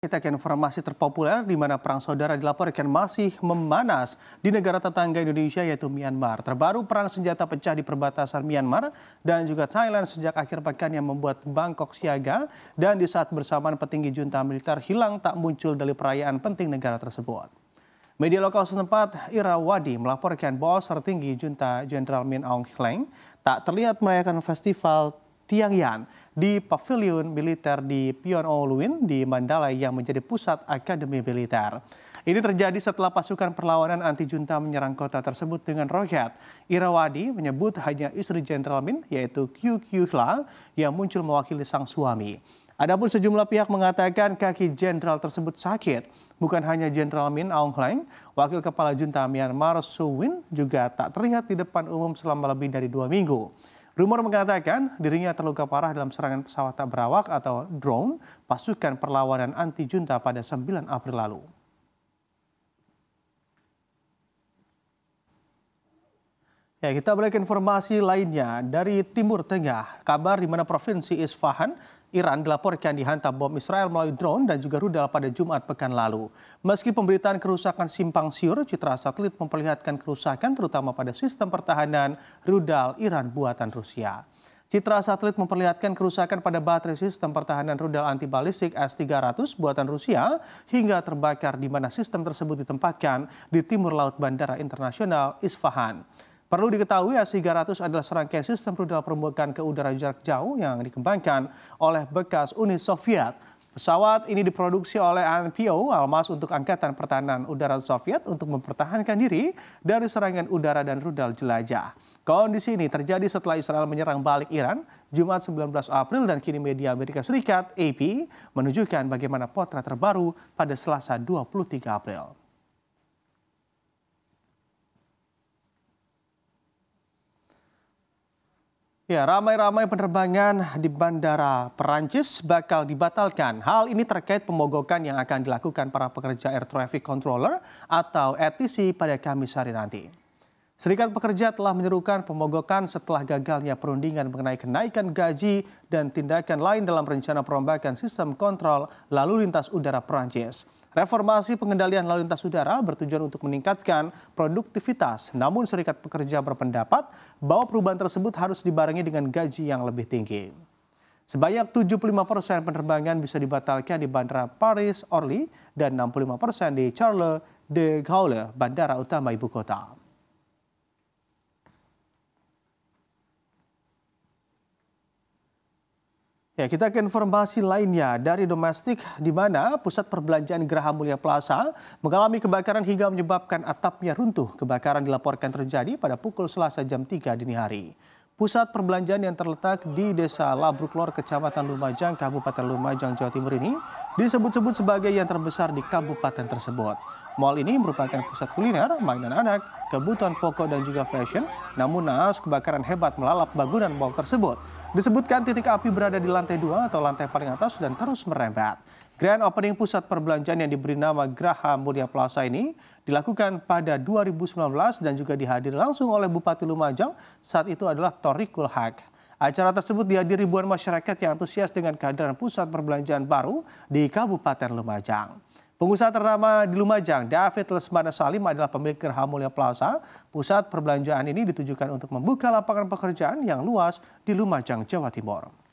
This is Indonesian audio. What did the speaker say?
Kita ke informasi terpopuler di mana perang saudara dilaporkan masih memanas di negara tetangga Indonesia yaitu Myanmar. Terbaru perang senjata pecah di perbatasan Myanmar dan juga Thailand sejak akhir pekan yang membuat Bangkok siaga dan di saat bersamaan petinggi junta militer hilang tak muncul dari perayaan penting negara tersebut. Media lokal setempat Irawadi melaporkan bahwa tertinggi junta Jenderal Min Aung Hlaing tak terlihat merayakan festival Tiangyan di Pavilion Militer di Pion Oluin di Mandalay yang menjadi pusat Akademi Militer. Ini terjadi setelah pasukan perlawanan anti junta menyerang kota tersebut dengan roket. Irawadi menyebut hanya istri Jenderal Min yaitu Kyu Hla yang muncul mewakili sang suami. Adapun sejumlah pihak mengatakan kaki jenderal tersebut sakit. Bukan hanya Jenderal Min Aung Hlaing, Wakil Kepala Junta Myanmar Su juga tak terlihat di depan umum selama lebih dari dua minggu. Rumor mengatakan dirinya terluka parah dalam serangan pesawat tak berawak atau drone pasukan perlawanan anti junta pada 9 April lalu. Ya, kita balik informasi lainnya dari Timur Tengah. Kabar di mana provinsi Isfahan, Iran dilaporkan dihantam bom Israel melalui drone dan juga rudal pada Jumat pekan lalu. Meski pemberitaan kerusakan simpang siur, citra satelit memperlihatkan kerusakan terutama pada sistem pertahanan rudal Iran buatan Rusia. Citra satelit memperlihatkan kerusakan pada baterai sistem pertahanan rudal antibalistik S-300 buatan Rusia hingga terbakar di mana sistem tersebut ditempatkan di timur laut Bandara Internasional Isfahan. Perlu diketahui ac 300 adalah serangkaian sistem rudal permukaan ke udara jarak jauh yang dikembangkan oleh bekas Uni Soviet. Pesawat ini diproduksi oleh ANPO, Almas untuk Angkatan Pertahanan Udara Soviet untuk mempertahankan diri dari serangan udara dan rudal jelajah. Kondisi ini terjadi setelah Israel menyerang balik Iran Jumat 19 April dan kini media Amerika Serikat AP menunjukkan bagaimana potret terbaru pada Selasa 23 April. Ya, ramai-ramai penerbangan di Bandara Perancis bakal dibatalkan. Hal ini terkait pemogokan yang akan dilakukan para pekerja Air Traffic Controller atau ATC pada Kamis hari nanti. Serikat pekerja telah menyerukan pemogokan setelah gagalnya perundingan mengenai kenaikan gaji dan tindakan lain dalam rencana perombakan sistem kontrol lalu lintas udara Perancis. Reformasi pengendalian lalu lintas udara bertujuan untuk meningkatkan produktivitas. Namun serikat pekerja berpendapat bahwa perubahan tersebut harus dibarengi dengan gaji yang lebih tinggi. Sebanyak 75 persen penerbangan bisa dibatalkan di Bandara Paris Orly dan 65 persen di Charles de Gaulle, bandara utama ibu kota. Ya, kita ke informasi lainnya dari domestik di mana pusat perbelanjaan Geraha Mulia Plaza mengalami kebakaran hingga menyebabkan atapnya runtuh. Kebakaran dilaporkan terjadi pada pukul Selasa jam 3 dini hari. Pusat perbelanjaan yang terletak di Desa Labruklor, Kecamatan Lumajang, Kabupaten Lumajang, Jawa Timur ini disebut-sebut sebagai yang terbesar di kabupaten tersebut. Mall ini merupakan pusat kuliner, mainan anak, kebutuhan pokok dan juga fashion. Namun naas kebakaran hebat melalap bangunan mall tersebut. Disebutkan titik api berada di lantai dua atau lantai paling atas dan terus merembet. Grand opening pusat perbelanjaan yang diberi nama Graha Mulia Plaza ini dilakukan pada 2019 dan juga dihadiri langsung oleh Bupati Lumajang saat itu adalah Torikul Haq. Acara tersebut dihadiri ribuan masyarakat yang antusias dengan kehadiran pusat perbelanjaan baru di Kabupaten Lumajang. Pengusaha ternama di Lumajang, David Lesmana Salim adalah pemilik Gerhamulia Plaza. Pusat perbelanjaan ini ditujukan untuk membuka lapangan pekerjaan yang luas di Lumajang, Jawa Timur.